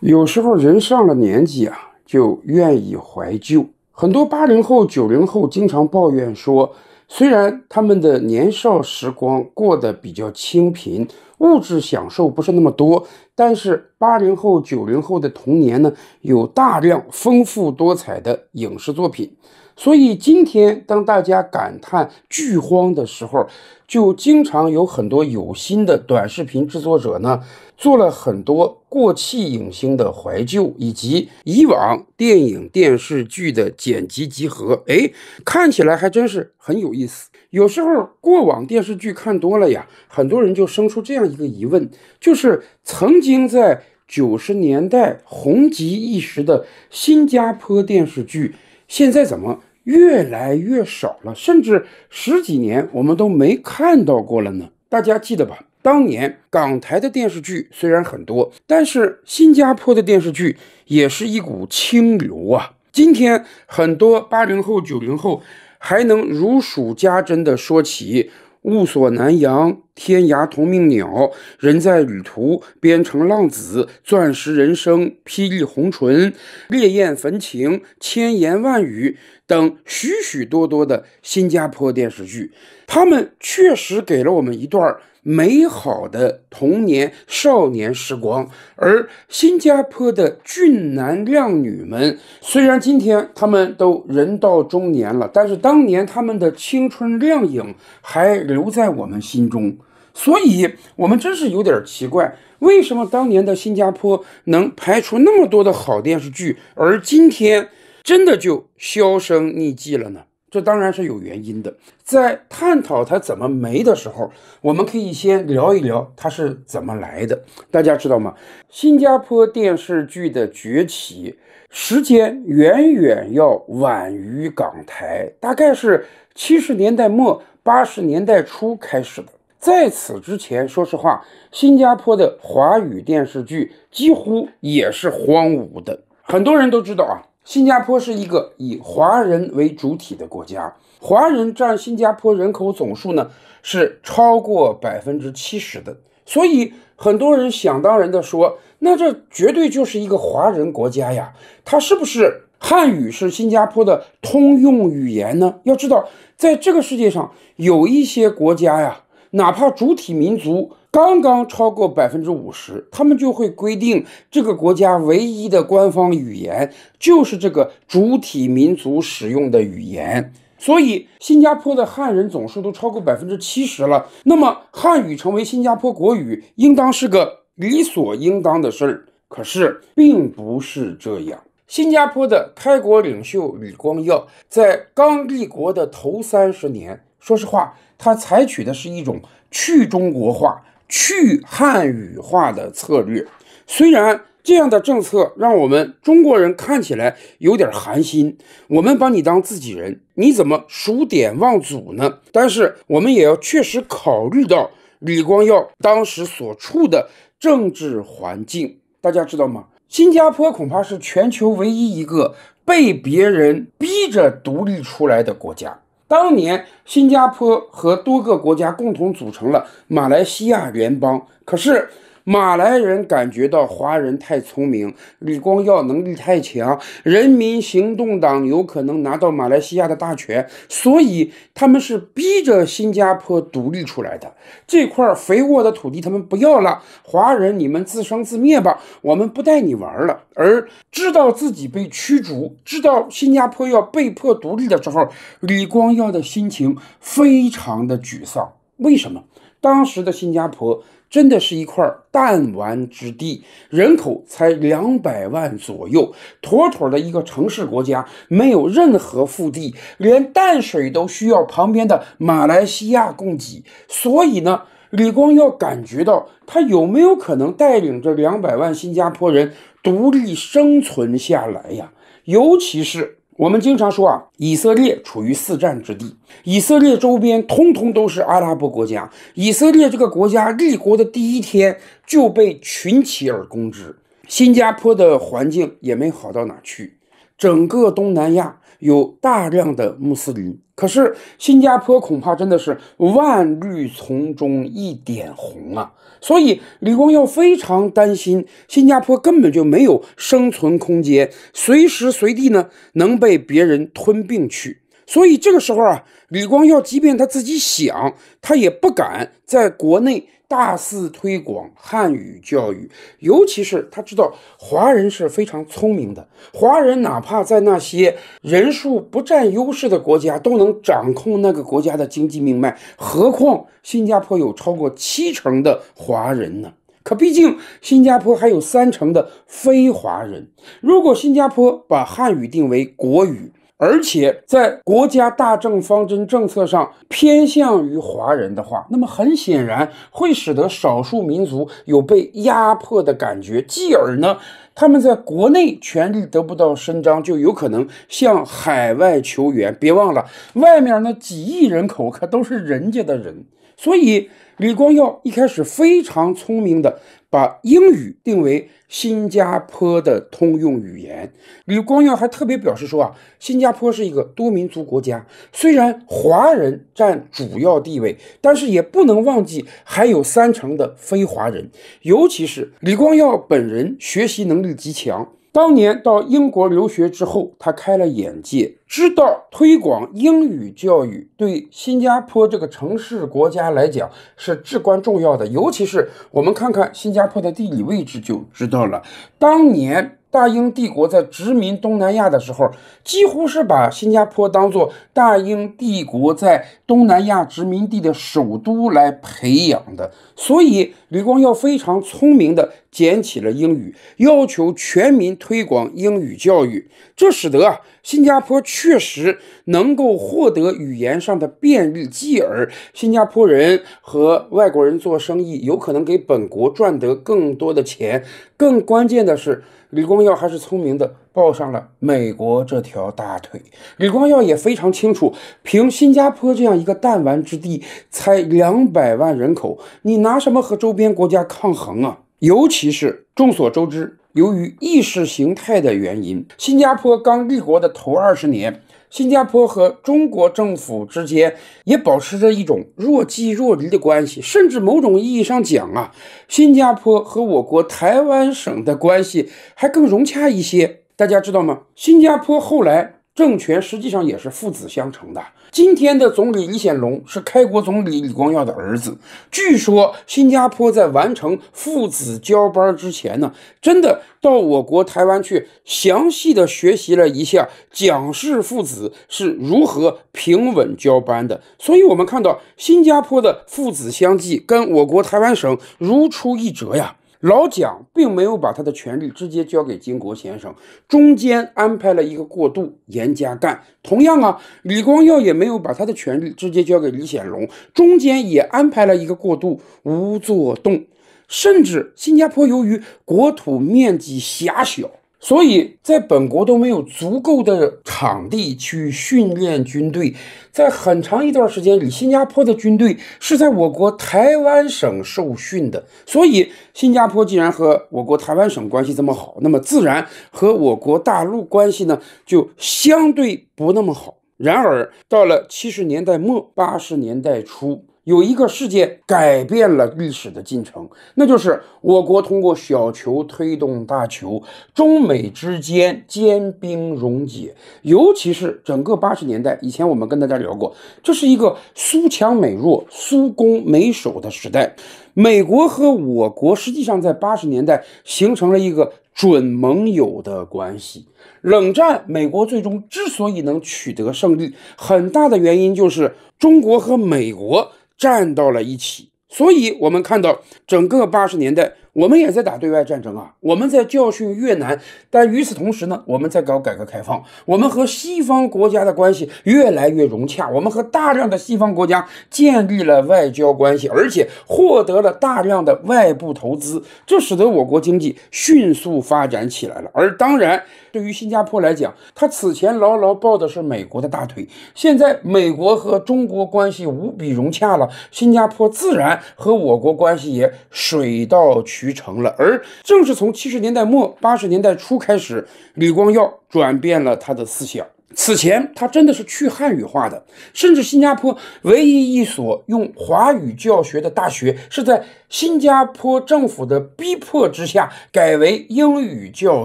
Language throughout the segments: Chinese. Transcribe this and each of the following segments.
有时候人上了年纪啊，就愿意怀旧。很多八零后、九零后经常抱怨说，虽然他们的年少时光过得比较清贫，物质享受不是那么多，但是八零后、九零后的童年呢，有大量丰富多彩的影视作品。所以今天，当大家感叹剧荒的时候，就经常有很多有心的短视频制作者呢，做了很多。过气影星的怀旧，以及以往电影电视剧的剪辑集合，哎，看起来还真是很有意思。有时候过往电视剧看多了呀，很多人就生出这样一个疑问：就是曾经在九十年代红极一时的新加坡电视剧，现在怎么越来越少了，甚至十几年我们都没看到过了呢？大家记得吧？当年港台的电视剧虽然很多，但是新加坡的电视剧也是一股清流啊！今天很多八零后、九零后还能如数家珍地说起《雾锁南洋》《天涯同命鸟》《人在旅途》《边城浪子》《钻石人生》《霹雳红唇》《烈焰焚情》《千言万语》等许许多多的新加坡电视剧，他们确实给了我们一段美好的童年、少年时光，而新加坡的俊男靓女们，虽然今天他们都人到中年了，但是当年他们的青春靓影还留在我们心中。所以，我们真是有点奇怪，为什么当年的新加坡能拍出那么多的好电视剧，而今天真的就销声匿迹了呢？这当然是有原因的。在探讨它怎么没的时候，我们可以先聊一聊它是怎么来的。大家知道吗？新加坡电视剧的崛起时间远远要晚于港台，大概是七十年代末八十年代初开始的。在此之前，说实话，新加坡的华语电视剧几乎也是荒芜的。很多人都知道啊。新加坡是一个以华人为主体的国家，华人占新加坡人口总数呢是超过百分之七十的。所以很多人想当然的说，那这绝对就是一个华人国家呀？它是不是汉语是新加坡的通用语言呢？要知道，在这个世界上有一些国家呀，哪怕主体民族。刚刚超过百分之五十，他们就会规定这个国家唯一的官方语言就是这个主体民族使用的语言。所以，新加坡的汉人总数都超过百分之七十了，那么汉语成为新加坡国语应当是个理所应当的事儿。可是，并不是这样。新加坡的开国领袖李光耀在刚立国的头三十年，说实话，他采取的是一种去中国化。去汉语化的策略，虽然这样的政策让我们中国人看起来有点寒心，我们把你当自己人，你怎么数典忘祖呢？但是我们也要确实考虑到李光耀当时所处的政治环境，大家知道吗？新加坡恐怕是全球唯一一个被别人逼着独立出来的国家。当年，新加坡和多个国家共同组成了马来西亚联邦。可是，马来人感觉到华人太聪明，李光耀能力太强，人民行动党有可能拿到马来西亚的大权，所以他们是逼着新加坡独立出来的。这块肥沃的土地他们不要了，华人你们自生自灭吧，我们不带你玩了。而知道自己被驱逐，知道新加坡要被迫独立的时候，李光耀的心情非常的沮丧。为什么？当时的新加坡真的是一块弹丸之地，人口才两百万左右，妥妥的一个城市国家，没有任何腹地，连淡水都需要旁边的马来西亚供给。所以呢，李光耀感觉到他有没有可能带领着两百万新加坡人独立生存下来呀？尤其是。我们经常说啊，以色列处于四战之地，以色列周边通通都是阿拉伯国家。以色列这个国家立国的第一天就被群起而攻之。新加坡的环境也没好到哪去，整个东南亚有大量的穆斯林。可是新加坡恐怕真的是万绿丛中一点红啊，所以李光耀非常担心，新加坡根本就没有生存空间，随时随地呢能被别人吞并去。所以这个时候啊，李光耀即便他自己想，他也不敢在国内大肆推广汉语教育。尤其是他知道华人是非常聪明的，华人哪怕在那些人数不占优势的国家都能掌控那个国家的经济命脉，何况新加坡有超过七成的华人呢？可毕竟新加坡还有三成的非华人，如果新加坡把汉语定为国语。而且在国家大政方针政策上偏向于华人的话，那么很显然会使得少数民族有被压迫的感觉，继而呢，他们在国内权力得不到伸张，就有可能向海外求援。别忘了，外面那几亿人口可都是人家的人。所以，李光耀一开始非常聪明的把英语定为新加坡的通用语言。李光耀还特别表示说啊，新加坡是一个多民族国家，虽然华人占主要地位，但是也不能忘记还有三成的非华人。尤其是李光耀本人学习能力极强。当年到英国留学之后，他开了眼界，知道推广英语教育对新加坡这个城市国家来讲是至关重要的。尤其是我们看看新加坡的地理位置，就知道了。当年。大英帝国在殖民东南亚的时候，几乎是把新加坡当做大英帝国在东南亚殖民地的首都来培养的。所以，李光耀非常聪明地捡起了英语，要求全民推广英语教育。这使得啊，新加坡确实能够获得语言上的便利，继而新加坡人和外国人做生意，有可能给本国赚得更多的钱。更关键的是。李光耀还是聪明的，抱上了美国这条大腿。李光耀也非常清楚，凭新加坡这样一个弹丸之地，才两百万人口，你拿什么和周边国家抗衡啊？尤其是众所周知，由于意识形态的原因，新加坡刚立国的头二十年。新加坡和中国政府之间也保持着一种若即若离的关系，甚至某种意义上讲啊，新加坡和我国台湾省的关系还更融洽一些。大家知道吗？新加坡后来。政权实际上也是父子相承的。今天的总理李显龙是开国总理李光耀的儿子。据说新加坡在完成父子交班之前呢，真的到我国台湾去详细的学习了一下蒋氏父子是如何平稳交班的。所以，我们看到新加坡的父子相继，跟我国台湾省如出一辙呀。老蒋并没有把他的权力直接交给金国先生，中间安排了一个过渡严家淦。同样啊，李光耀也没有把他的权力直接交给李显龙，中间也安排了一个过渡吴作栋。甚至新加坡由于国土面积狭小。所以在本国都没有足够的场地去训练军队，在很长一段时间里，新加坡的军队是在我国台湾省受训的。所以，新加坡既然和我国台湾省关系这么好，那么自然和我国大陆关系呢就相对不那么好。然而，到了七十年代末、八十年代初。有一个事件改变了历史的进程，那就是我国通过小球推动大球，中美之间坚冰溶解。尤其是整个八十年代以前，我们跟大家聊过，这是一个苏强美弱、苏攻美守的时代。美国和我国实际上在八十年代形成了一个准盟友的关系。冷战，美国最终之所以能取得胜利，很大的原因就是中国和美国。站到了一起，所以我们看到整个八十年代，我们也在打对外战争啊，我们在教训越南，但与此同时呢，我们在搞改革开放，我们和西方国家的关系越来越融洽，我们和大量的西方国家建立了外交关系，而且获得了大量的外部投资，这使得我国经济迅速发展起来了，而当然。对于新加坡来讲，他此前牢牢抱的是美国的大腿，现在美国和中国关系无比融洽了，新加坡自然和我国关系也水到渠成了。而正是从七十年代末八十年代初开始，李光耀转变了他的思想。此前他真的是去汉语化的，甚至新加坡唯一一所用华语教学的大学，是在新加坡政府的逼迫之下改为英语教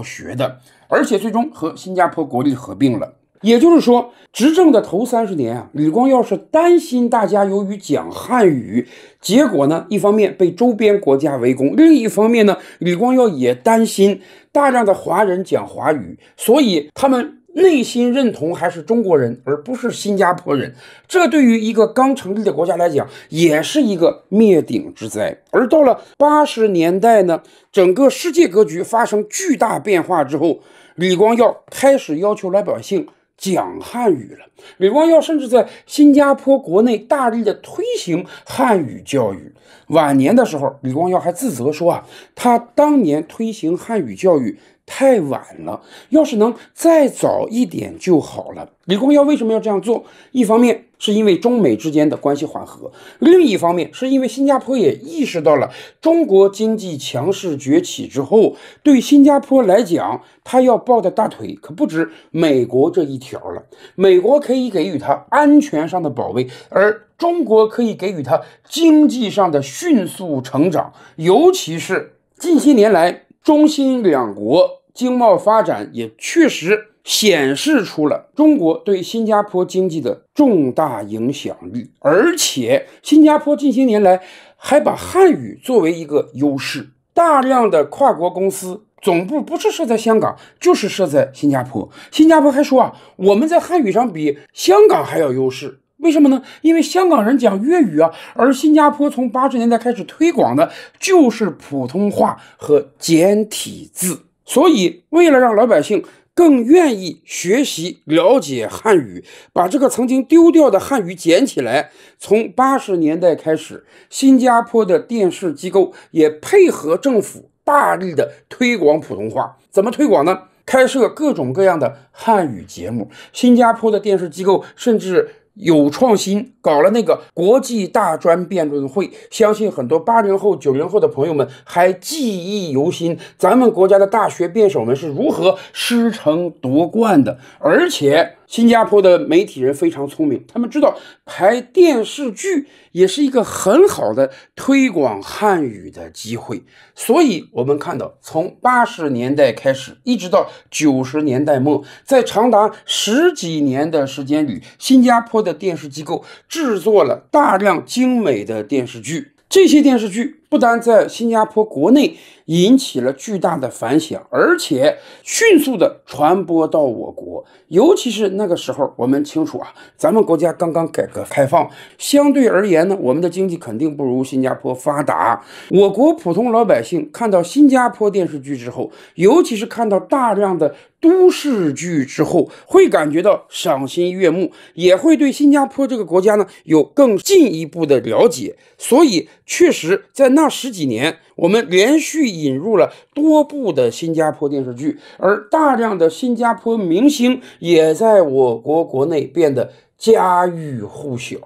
学的。而且最终和新加坡国力合并了。也就是说，执政的头三十年啊，李光耀是担心大家由于讲汉语，结果呢，一方面被周边国家围攻，另一方面呢，李光耀也担心大量的华人讲华语，所以他们。内心认同还是中国人，而不是新加坡人。这对于一个刚成立的国家来讲，也是一个灭顶之灾。而到了八十年代呢，整个世界格局发生巨大变化之后，李光耀开始要求老百姓讲汉语了。李光耀甚至在新加坡国内大力的推行汉语教育。晚年的时候，李光耀还自责说啊，他当年推行汉语教育。太晚了，要是能再早一点就好了。李光耀为什么要这样做？一方面是因为中美之间的关系缓和，另一方面是因为新加坡也意识到了中国经济强势崛起之后，对新加坡来讲，他要抱的大腿可不止美国这一条了。美国可以给予他安全上的保卫，而中国可以给予他经济上的迅速成长，尤其是近些年来。中新两国经贸发展也确实显示出了中国对新加坡经济的重大影响力，而且新加坡近些年来还把汉语作为一个优势，大量的跨国公司总部不是设在香港，就是设在新加坡。新加坡还说啊，我们在汉语上比香港还要优势。为什么呢？因为香港人讲粤语啊，而新加坡从八十年代开始推广的就是普通话和简体字。所以，为了让老百姓更愿意学习了解汉语，把这个曾经丢掉的汉语捡起来，从八十年代开始，新加坡的电视机构也配合政府大力的推广普通话。怎么推广呢？开设各种各样的汉语节目。新加坡的电视机构甚至。有创新，搞了那个国际大专辩论会，相信很多八零后、九零后的朋友们还记忆犹新。咱们国家的大学辩手们是如何师承夺冠的？而且。新加坡的媒体人非常聪明，他们知道拍电视剧也是一个很好的推广汉语的机会，所以，我们看到，从八十年代开始，一直到九十年代末，在长达十几年的时间里，新加坡的电视机构制作了大量精美的电视剧，这些电视剧。不但在新加坡国内引起了巨大的反响，而且迅速的传播到我国。尤其是那个时候，我们清楚啊，咱们国家刚刚改革开放，相对而言呢，我们的经济肯定不如新加坡发达。我国普通老百姓看到新加坡电视剧之后，尤其是看到大量的都市剧之后，会感觉到赏心悦目，也会对新加坡这个国家呢有更进一步的了解。所以，确实，在那十几年，我们连续引入了多部的新加坡电视剧，而大量的新加坡明星也在我国国内变得家喻户晓。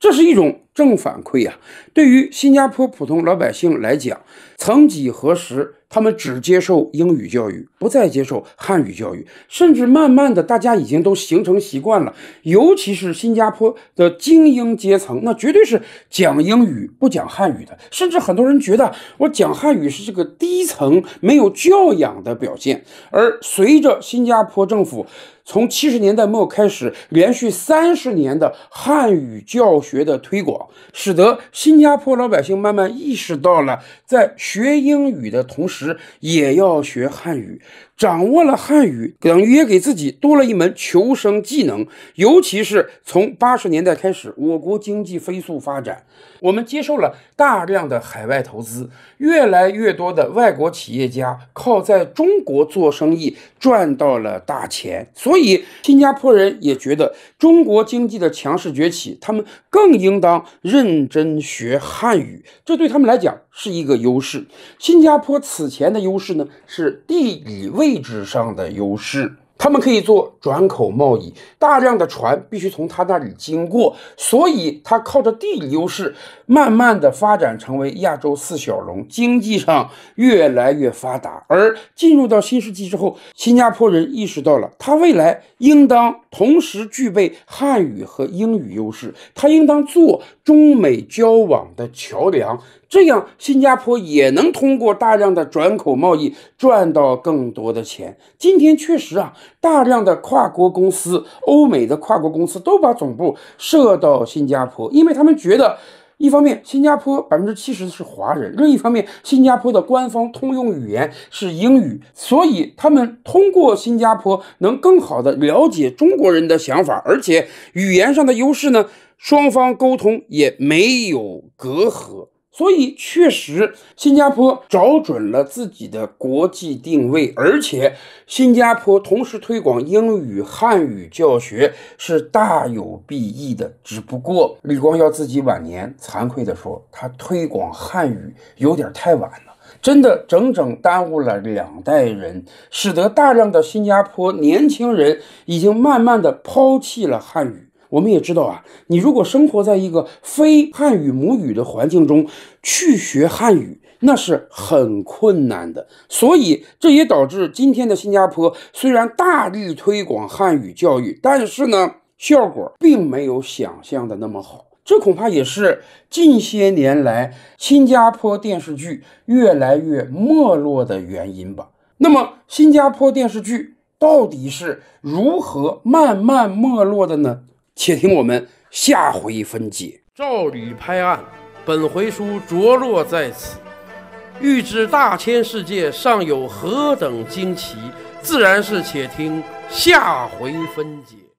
这是一种正反馈呀！对于新加坡普通老百姓来讲，曾几何时。他们只接受英语教育，不再接受汉语教育，甚至慢慢的，大家已经都形成习惯了。尤其是新加坡的精英阶层，那绝对是讲英语不讲汉语的。甚至很多人觉得，我讲汉语是这个低层没有教养的表现。而随着新加坡政府，从七十年代末开始，连续三十年的汉语教学的推广，使得新加坡老百姓慢慢意识到了，在学英语的同时，也要学汉语。掌握了汉语，等于也给自己多了一门求生技能。尤其是从八十年代开始，我国经济飞速发展，我们接受了大量的海外投资，越来越多的外国企业家靠在中国做生意赚到了大钱，所以。所以新加坡人也觉得中国经济的强势崛起，他们更应当认真学汉语，这对他们来讲是一个优势。新加坡此前的优势呢，是地理位置上的优势。他们可以做转口贸易，大量的船必须从他那里经过，所以他靠着地理优势，慢慢的发展成为亚洲四小龙，经济上越来越发达。而进入到新世纪之后，新加坡人意识到了他未来应当同时具备汉语和英语优势，他应当做中美交往的桥梁。这样，新加坡也能通过大量的转口贸易赚到更多的钱。今天确实啊，大量的跨国公司，欧美的跨国公司都把总部设到新加坡，因为他们觉得，一方面新加坡百分之七十是华人，另一方面新加坡的官方通用语言是英语，所以他们通过新加坡能更好的了解中国人的想法，而且语言上的优势呢，双方沟通也没有隔阂。所以，确实，新加坡找准了自己的国际定位，而且新加坡同时推广英语、汉语教学是大有裨益的。只不过，李光耀自己晚年惭愧地说，他推广汉语有点太晚了，真的整整耽误了两代人，使得大量的新加坡年轻人已经慢慢的抛弃了汉语。我们也知道啊，你如果生活在一个非汉语母语的环境中去学汉语，那是很困难的。所以这也导致今天的新加坡虽然大力推广汉语教育，但是呢，效果并没有想象的那么好。这恐怕也是近些年来新加坡电视剧越来越没落的原因吧？那么新加坡电视剧到底是如何慢慢没落的呢？且听我们下回分解。照吕拍案，本回书着落在此。欲知大千世界尚有何等惊奇，自然是且听下回分解。